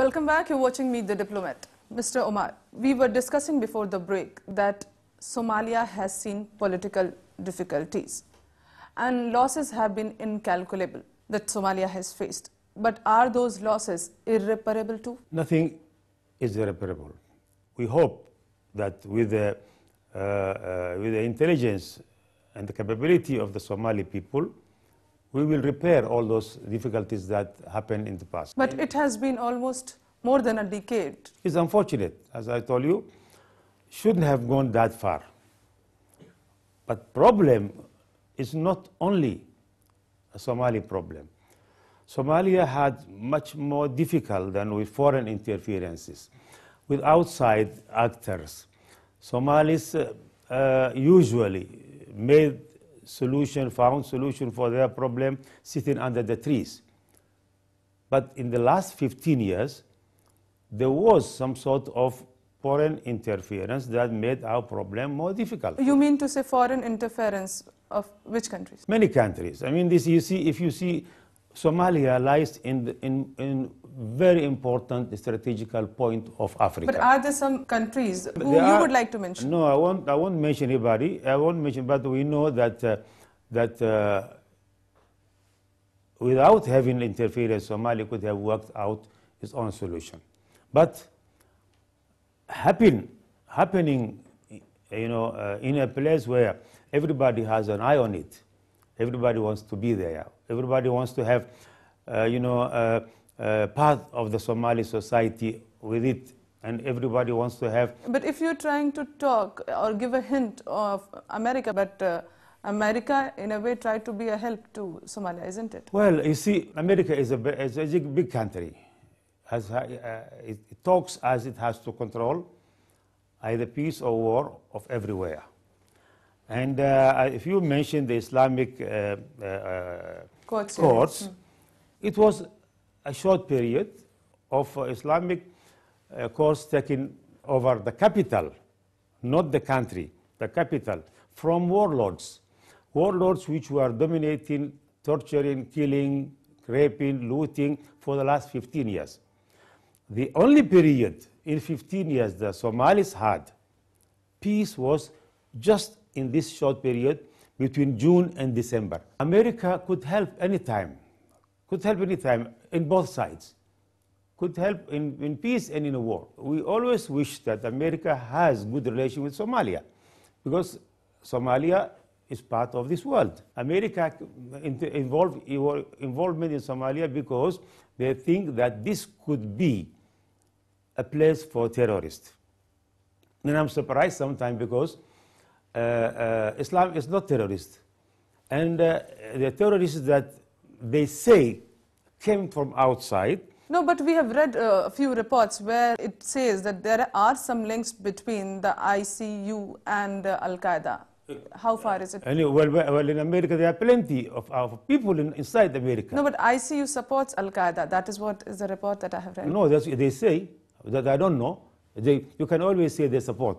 Welcome back. You're watching Meet the Diplomat. Mr. Omar, we were discussing before the break that Somalia has seen political difficulties and losses have been incalculable that Somalia has faced. But are those losses irreparable too? Nothing is irreparable. We hope that with the, uh, uh, with the intelligence and the capability of the Somali people, we will repair all those difficulties that happened in the past. But it has been almost more than a decade. It's unfortunate, as I told you, shouldn't have gone that far. But problem is not only a Somali problem. Somalia had much more difficult than with foreign interferences, with outside actors. Somalis uh, uh, usually made solution, found solution for their problem sitting under the trees. But in the last 15 years, there was some sort of foreign interference that made our problem more difficult. You mean to say foreign interference of which countries? Many countries. I mean, this you see, if you see, Somalia lies in, the, in, in very important strategical point of Africa. But are there some countries who there you are, would like to mention? No, I won't, I won't mention anybody. I won't mention, but we know that, uh, that uh, without having interference, Somalia could have worked out its own solution. But happen, happening you know, uh, in a place where everybody has an eye on it, everybody wants to be there, everybody wants to have, uh, you know, uh, uh, part of the Somali society with it and everybody wants to have. But if you're trying to talk or give a hint of America, but uh, America in a way tried to be a help to Somalia, isn't it? Well, you see, America is a, is a big country. Has, uh, it, it talks as it has to control either peace or war of everywhere. And uh, uh if you mention the Islamic uh, courts, courts mm. it was a short period of uh, Islamic uh, course taking over the capital, not the country, the capital, from warlords. Warlords which were dominating, torturing, killing, raping, looting for the last 15 years. The only period in 15 years the Somalis had peace was just in this short period between June and December. America could help anytime could help any time, in both sides, could help in, in peace and in a war. We always wish that America has good relation with Somalia because Somalia is part of this world. America involved involvement in Somalia because they think that this could be a place for terrorists. And I'm surprised sometimes because uh, uh, Islam is not terrorist. And uh, the terrorists that they say came from outside. No, but we have read uh, a few reports where it says that there are some links between the ICU and uh, Al Qaeda. How far is it? Anyway, well, well, in America, there are plenty of, of people in, inside America. No, but ICU supports Al Qaeda. That is what is the report that I have read. No, they say that I don't know. They, you can always say they support,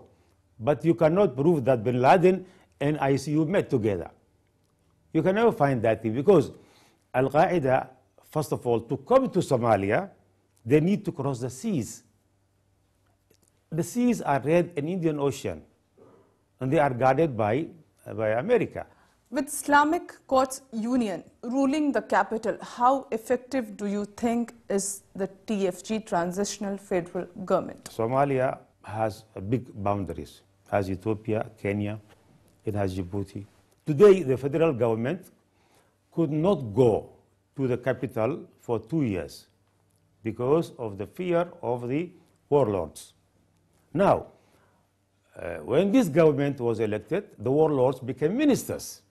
but you cannot prove that Bin Laden and ICU met together. You can never find that thing because Al Qaeda, first of all, to come to Somalia, they need to cross the seas. The seas are red in Indian Ocean, and they are guarded by, by America. With Islamic Courts Union ruling the capital, how effective do you think is the TFG transitional federal government? Somalia has big boundaries, has Ethiopia, Kenya, it has Djibouti. Today, the federal government could not go to the capital for two years because of the fear of the warlords. Now, uh, when this government was elected, the warlords became ministers.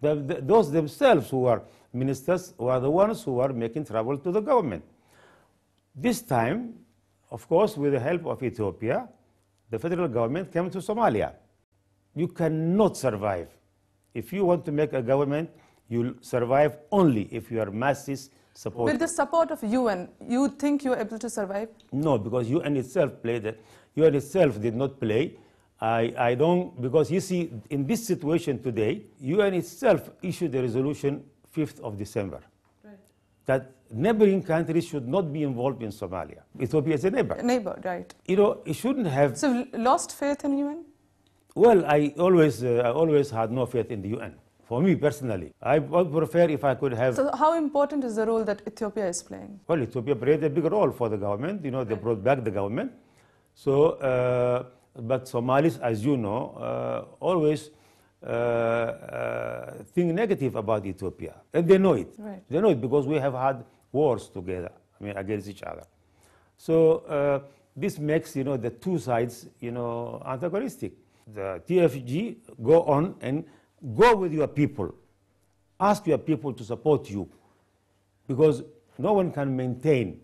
The, the, those themselves who were ministers were the ones who were making trouble to the government. This time, of course, with the help of Ethiopia, the federal government came to Somalia. You cannot survive if you want to make a government, you'll survive only if you are masses support. With the support of UN, you think you're able to survive? No, because UN itself played it. UN itself did not play. I, I don't, because you see, in this situation today, UN itself issued a resolution 5th of December that neighboring countries should not be involved in Somalia. Ethiopia is a neighbor. A neighbor, right. You know, it shouldn't have. So, lost faith in UN? Well, I always, uh, I always had no faith in the UN. For me personally, I would prefer if I could have. So, how important is the role that Ethiopia is playing? Well, Ethiopia played a big role for the government. You know, they brought back the government. So, uh, but Somalis, as you know, uh, always uh, uh, think negative about Ethiopia, and they know it. Right. They know it because we have had wars together. I mean, against each other. So uh, this makes you know the two sides you know antagonistic the TFG, go on and go with your people. Ask your people to support you because no one can maintain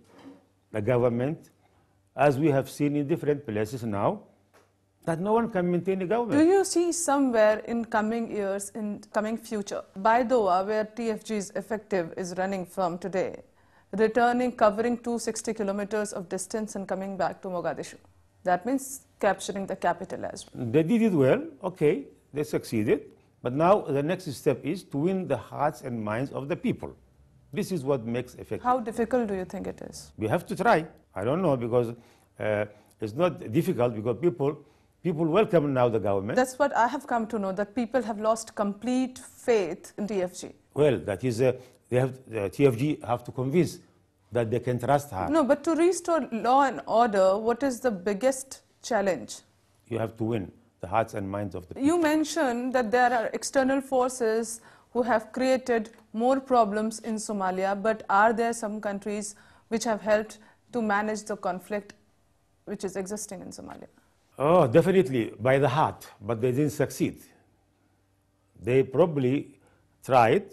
the government as we have seen in different places now that no one can maintain the government. Do you see somewhere in coming years, in coming future, Baidoa, where TFG's effective is running from today, returning, covering 260 kilometers of distance and coming back to Mogadishu? That means capturing the capital as well. They did it well, okay, they succeeded. But now the next step is to win the hearts and minds of the people. This is what makes effective. How difficult do you think it is? We have to try. I don't know because uh, it's not difficult because people people welcome now the government. That's what I have come to know that people have lost complete faith in TFG. Well, that is uh, they have uh, TFG have to convince that they can trust her. No, but to restore law and order, what is the biggest challenge? You have to win the hearts and minds of the people. You mentioned that there are external forces who have created more problems in Somalia, but are there some countries which have helped to manage the conflict which is existing in Somalia? Oh, definitely, by the heart, but they didn't succeed. They probably tried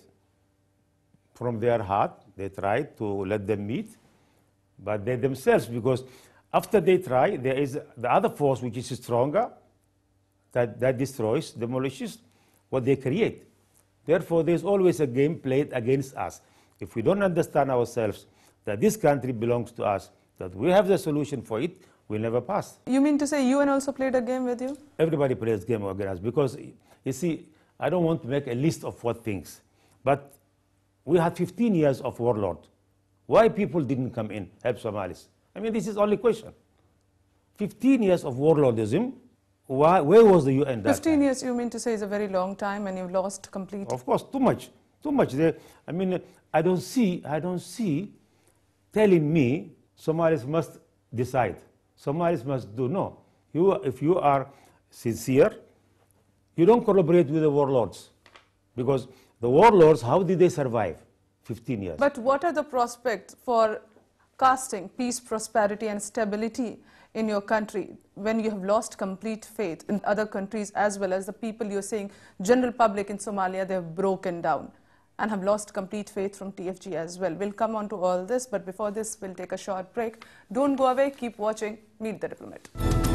from their heart, they tried to let them meet, but they themselves, because after they try, there is the other force which is stronger that, that destroys, demolishes what they create. Therefore, there is always a game played against us. If we don't understand ourselves that this country belongs to us, that we have the solution for it, we'll never pass. You mean to say UN also played a game with you? Everybody plays game against us because, you see, I don't want to make a list of what things, but we had 15 years of warlord. Why people didn't come in, help Somalis? I mean, this is only question. 15 years of warlordism, why, where was the UN 15 time? years, you mean to say, is a very long time and you've lost completely? Of course, too much. Too much. They, I mean, I don't see, I don't see telling me Somalis must decide. Somalis must do. No. You, if you are sincere, you don't collaborate with the warlords because the warlords, how did they survive 15 years? But what are the prospects for casting peace, prosperity and stability in your country when you have lost complete faith in other countries as well as the people you're saying, general public in Somalia, they have broken down and have lost complete faith from TFG as well. We'll come on to all this, but before this, we'll take a short break. Don't go away, keep watching Meet the Diplomat.